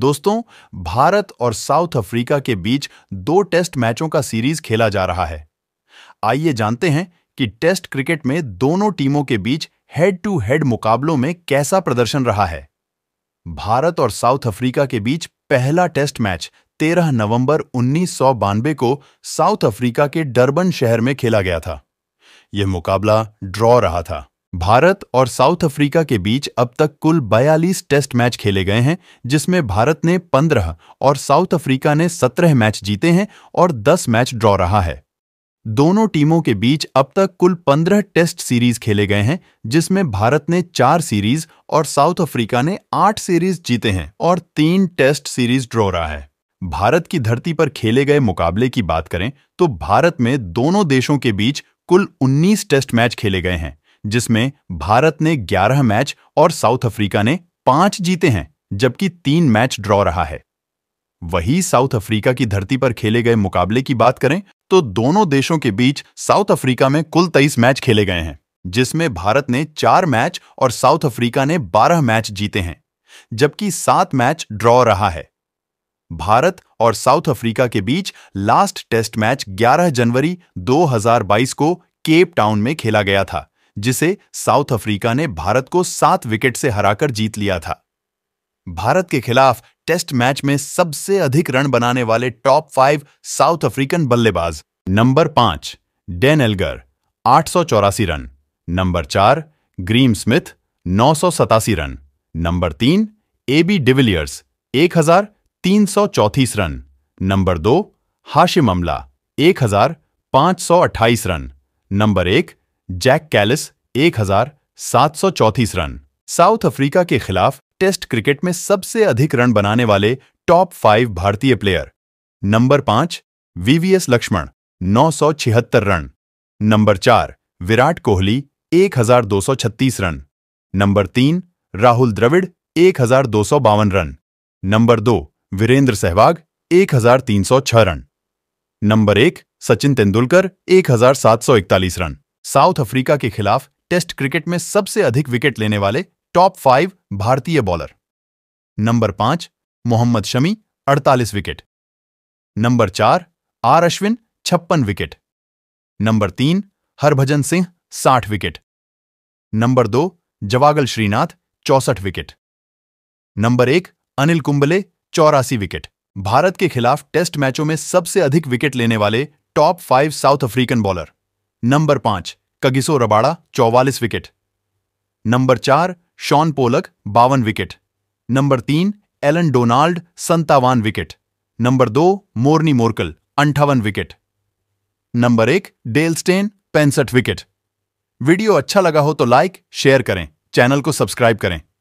दोस्तों भारत और South Africa के बीच दो टेस्ट मैचों का सीरीज खेला जा रहा है आइए जानते हैं कि टेस्ट क्रिकेट में दोनों टीमों के बीच हेड टू हेड मुकाबलों में कैसा प्रदर्शन रहा है भारत और साउथ अफ्रीका के बीच पहला टेस्ट मैच 13 नवंबर उन्नीस को साउथ अफ्रीका के डरबन शहर में खेला गया था यह मुकाबला ड्रॉ रहा था भारत और साउथ अफ्रीका के बीच अब तक कुल 42 टेस्ट मैच खेले गए हैं जिसमें भारत ने 15 और साउथ अफ्रीका ने 17 मैच जीते हैं और 10 मैच ड्रॉ रहा है दोनों टीमों के बीच अब तक कुल 15 टेस्ट सीरीज खेले गए हैं जिसमें भारत ने चार सीरीज और साउथ अफ्रीका ने आठ सीरीज जीते हैं और तीन टेस्ट सीरीज ड्रॉ रहा है भारत की धरती पर खेले गए मुकाबले की बात करें तो भारत में दोनों देशों के बीच कुल 19 टेस्ट मैच खेले गए हैं जिसमें भारत ने 11 मैच और साउथ अफ्रीका ने पांच जीते हैं जबकि तीन मैच ड्रॉ रहा है वही साउथ अफ्रीका की धरती पर खेले गए मुकाबले की बात करें तो दोनों देशों के बीच साउथ अफ्रीका में कुल तेईस मैच खेले गए हैं जिसमें भारत ने चार मैच और साउथ अफ्रीका ने बारह मैच जीते हैं जबकि सात मैच ड्रॉ रहा है भारत और साउथ अफ्रीका के बीच लास्ट टेस्ट मैच 11 जनवरी 2022 को केप टाउन में खेला गया था जिसे साउथ अफ्रीका ने भारत को सात विकेट से हराकर जीत लिया था भारत के खिलाफ टेस्ट मैच में सबसे अधिक रन बनाने वाले टॉप फाइव साउथ अफ्रीकन बल्लेबाज नंबर पांच डेन एल्गर आठ रन नंबर चार ग्रीम स्मिथ नौ रन नंबर तीन एबी डिविलियर्स एक हजार तीन सौ रन नंबर दो हाशिम अमला एक हजार सौ अट्ठाईस रन नंबर एक जैक कैलिस एक रन साउथ अफ्रीका के खिलाफ टेस्ट क्रिकेट में सबसे अधिक रन बनाने वाले टॉप फाइव भारतीय प्लेयर नंबर पांच वीवीएस लक्ष्मण 976 रन नंबर चार विराट कोहली 1236 रन नंबर तीन राहुल द्रविड़ एक रन नंबर दो वीरेंद्र सहवाग 1306 रन नंबर एक Sachin Tendulkar 1741 run South Africa के खिलाफ टेस्ट क्रिकेट में सबसे अधिक विकेट लेने वाले टॉप फाइव भारतीय बॉलर नंबर पांच मोहम्मद शमी 48 विकेट नंबर चार आर अश्विन छप्पन विकेट नंबर तीन हरभजन सिंह साठ विकेट नंबर दो जवागल श्रीनाथ चौसठ विकेट नंबर एक अनिल कुंबले चौरासी विकेट भारत के खिलाफ टेस्ट मैचों में सबसे अधिक विकेट लेने वाले top five South African bowler number पांच कगिसो रबाड़ा चौवालीस विकेट नंबर चार शॉन पोलक बावन विकेट नंबर तीन एलन डोनाल्ड संतावन विकेट नंबर दो मोर्नी मोर्कल अंठावन विकेट नंबर एक डेलस्टेन पैंसठ विकेट वीडियो अच्छा लगा हो तो लाइक शेयर करें चैनल को सब्सक्राइब करें